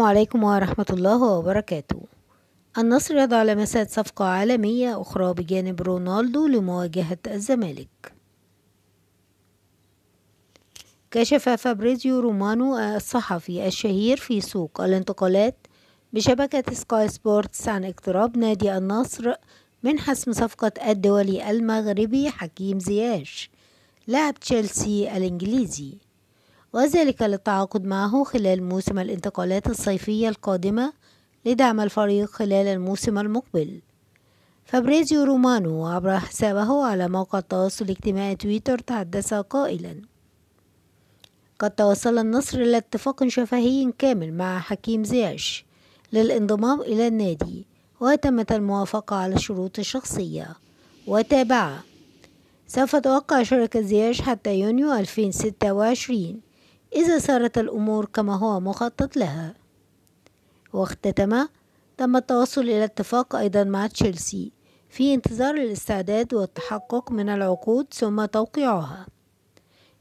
السلام عليكم ورحمة الله وبركاته النصر يضع لمسات صفقة عالمية أخرى بجانب رونالدو لمواجهة الزمالك كشف فابريزيو رومانو الصحفي الشهير في سوق الانتقالات بشبكة سكاي سبورتس عن اقتراب نادي النصر من حسم صفقة الدولي المغربي حكيم زياش لاعب تشيلسي الإنجليزي وذلك للتعاقد معه خلال موسم الانتقالات الصيفية القادمة لدعم الفريق خلال الموسم المقبل فابريزيو رومانو عبر حسابه على موقع التواصل الاجتماعي تويتر تحدث قائلا قد توصل النصر إلى اتفاق شفهي كامل مع حكيم زياش للانضمام إلى النادي وتمت الموافقة على الشروط الشخصية وتابعة سوف توقع شركة زياش حتى يونيو 2026 إذا سارت الأمور كما هو مخطط لها واختتم تم التوصل إلى اتفاق أيضا مع تشيلسي في انتظار الاستعداد والتحقق من العقود ثم توقيعها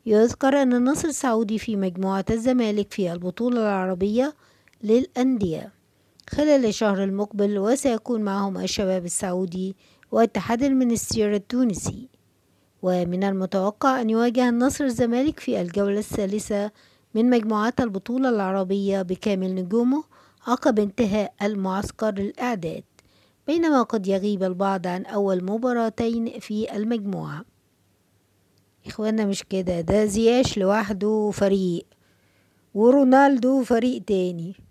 يذكر أن النصر السعودي في مجموعة الزمالك في البطولة العربية للأندية خلال الشهر المقبل وسيكون معهم الشباب السعودي واتحاد المنستير التونسي ومن المتوقع أن يواجه النصر الزمالك في الجولة الثالثة من مجموعات البطولة العربية بكامل نجومه عقب انتهاء المعسكر الإعداد بينما قد يغيب البعض عن أول مباراتين في المجموعة إخوانا مش كده ده زياش لوحده فريق ورونالدو فريق تاني